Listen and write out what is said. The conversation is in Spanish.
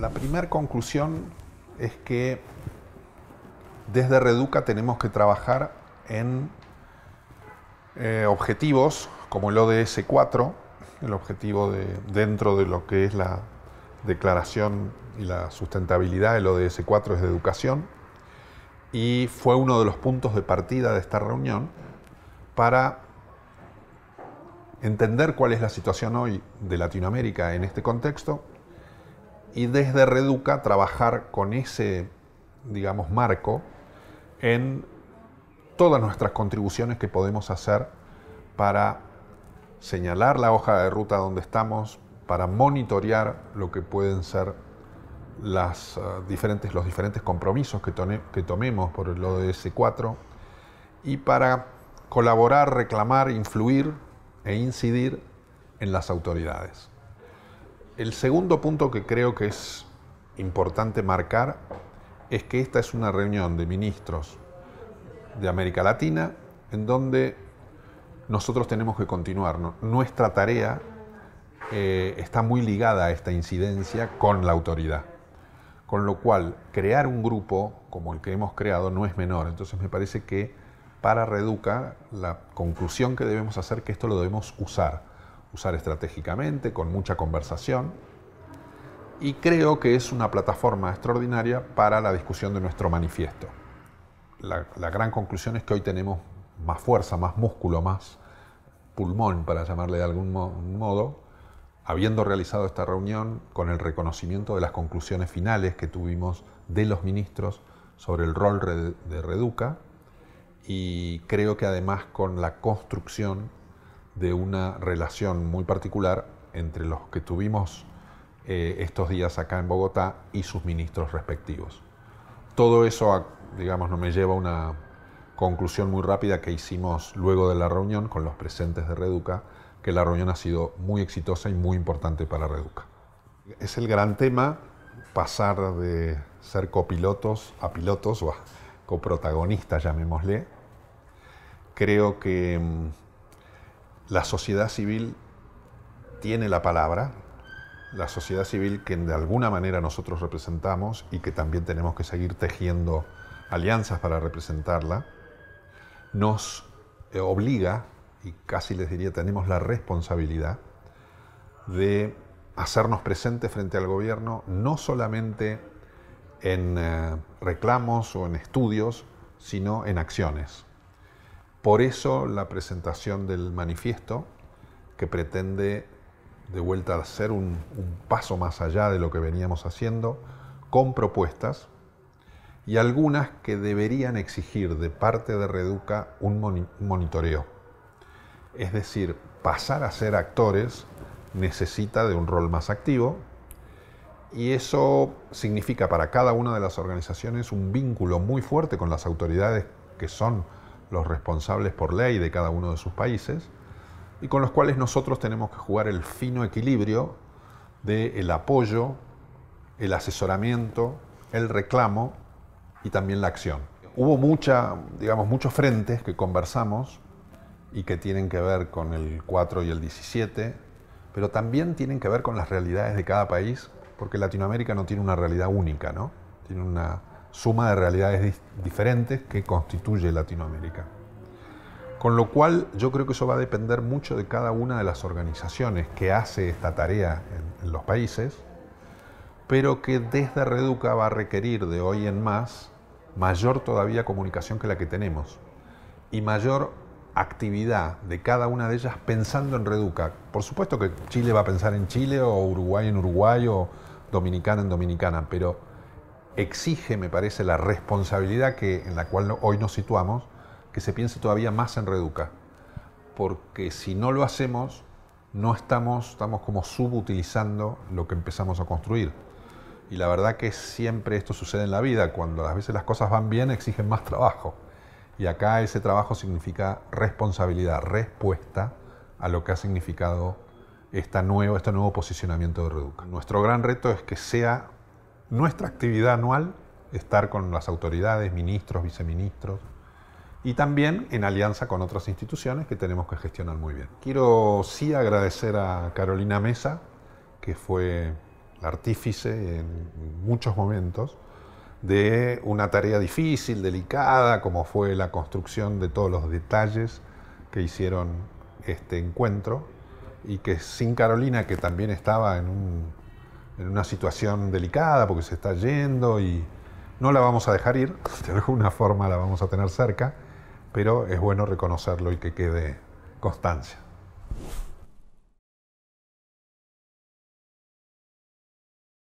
la primera conclusión es que desde Reduca tenemos que trabajar en eh, objetivos como el ODS 4, el objetivo de, dentro de lo que es la declaración y la sustentabilidad, el ODS 4 es de educación, y fue uno de los puntos de partida de esta reunión para entender cuál es la situación hoy de Latinoamérica en este contexto y desde Reduca trabajar con ese, digamos, marco en todas nuestras contribuciones que podemos hacer para señalar la hoja de ruta donde estamos, para monitorear lo que pueden ser las, eh, diferentes, los diferentes compromisos que, que tomemos por el ODS4 y para colaborar, reclamar, influir e incidir en las autoridades. El segundo punto que creo que es importante marcar es que esta es una reunión de ministros de América Latina en donde nosotros tenemos que continuar. Nuestra tarea eh, está muy ligada a esta incidencia con la autoridad. Con lo cual, crear un grupo como el que hemos creado no es menor. Entonces me parece que para Reduca, la conclusión que debemos hacer es que esto lo debemos usar usar estratégicamente, con mucha conversación. Y creo que es una plataforma extraordinaria para la discusión de nuestro manifiesto. La, gran conclusión es que hoy tenemos más fuerza, más músculo, más pulmón, para llamarle de algún modo, habiendo realizado esta reunión con el reconocimiento de las conclusiones finales que tuvimos de los ministros sobre el rol de Reduca y creo que además con la construcción de una relación muy particular entre los que tuvimos eh, estos días acá en Bogotá y sus ministros respectivos. Todo eso, digamos, no me lleva a una conclusión muy rápida que hicimos luego de la reunión con los presentes de Reduca, que la reunión ha sido muy exitosa y muy importante para Reduca. Es el gran tema pasar de ser copilotos a pilotos o a coprotagonistas, llamémosle. Creo que mm, la sociedad civil tiene la palabra, la sociedad civil que de alguna manera nosotros representamos y que también tenemos que seguir tejiendo alianzas para representarla, nos eh, obliga, y casi les diría tenemos la responsabilidad, de hacernos presentes frente al gobierno, no solamente en eh, reclamos o en estudios, sino en acciones. Por eso la presentación del manifiesto, que pretende de vuelta hacer un, paso más allá de lo que veníamos haciendo, con propuestas y algunas que deberían exigir de parte de Reduca un monitoreo. Es decir, pasar a ser actores necesita de un rol más activo y eso significa para cada una de las organizaciones un vínculo muy fuerte con las autoridades que son los responsables por ley de cada uno de sus países, y con los cuales nosotros tenemos que jugar el fino equilibrio del el apoyo, el asesoramiento, el reclamo y también la acción. Hubo mucha, digamos, muchos frentes que conversamos y que tienen que ver con el 4 y el 17, pero también tienen que ver con las realidades de cada país, porque Latinoamérica no tiene una realidad única, ¿no? Tiene una, suma de realidades diferentes que constituye Latinoamérica. Con lo cual yo creo que eso va a depender mucho de cada una de las organizaciones que hace esta tarea en, los países, pero que desde Reduca va a requerir de hoy en más mayor todavía comunicación que la que tenemos y mayor actividad de cada una de ellas pensando en Reduca. Por supuesto que Chile va a pensar en Chile o Uruguay en Uruguay o Dominicana en Dominicana, pero exige, me parece, la responsabilidad que, en la cual hoy nos situamos, que se piense todavía más en Reduca. Porque si no lo hacemos, no estamos, estamos como subutilizando lo que empezamos a construir. Y la verdad que siempre esto sucede en la vida, cuando a veces las cosas van bien exigen más trabajo. Y acá ese trabajo significa responsabilidad, respuesta a lo que ha significado esta nuevo, este nuevo posicionamiento de Reduca. Nuestro gran reto es que sea nuestra actividad anual, estar con las autoridades, ministros, viceministros, y también en alianza con otras instituciones que tenemos que gestionar muy bien. Quiero sí agradecer a Carolina Mesa, que fue artífice en muchos momentos de una tarea difícil, delicada, como fue la construcción de todos los detalles que hicieron este encuentro, y que sin Carolina, que también estaba en un en una situación delicada porque se está yendo y no la vamos a dejar ir, de alguna forma la vamos a tener cerca, pero es bueno reconocerlo y que quede constancia.